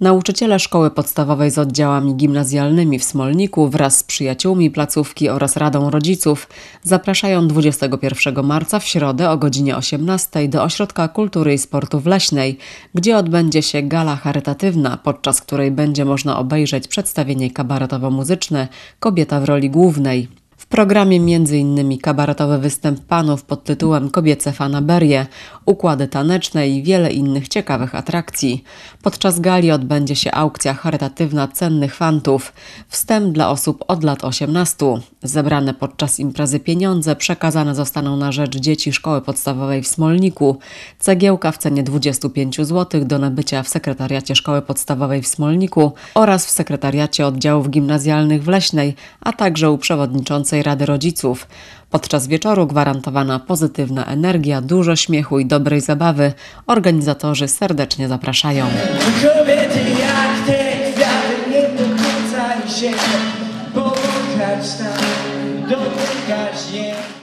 Nauczyciele szkoły podstawowej z oddziałami gimnazjalnymi w Smolniku wraz z przyjaciółmi placówki oraz Radą Rodziców zapraszają 21 marca w środę o godzinie 18 do Ośrodka Kultury i Sportu w Leśnej, gdzie odbędzie się gala charytatywna, podczas której będzie można obejrzeć przedstawienie kabaretowo-muzyczne Kobieta w roli głównej. W programie m.in. kabaretowy występ panów pod tytułem Kobiece fanaberie, układy taneczne i wiele innych ciekawych atrakcji. Podczas gali odbędzie się aukcja charytatywna cennych fantów. Wstęp dla osób od lat 18. Zebrane podczas imprezy pieniądze przekazane zostaną na rzecz dzieci szkoły podstawowej w Smolniku. Cegiełka w cenie 25 zł do nabycia w sekretariacie szkoły podstawowej w Smolniku oraz w sekretariacie oddziałów gimnazjalnych w Leśnej, a także u przewodniczącego Rady Rodziców. Podczas wieczoru gwarantowana pozytywna energia, dużo śmiechu i dobrej zabawy. Organizatorzy serdecznie zapraszają. Kobiety jak te kwiaty nie się, tam, dotykać nie.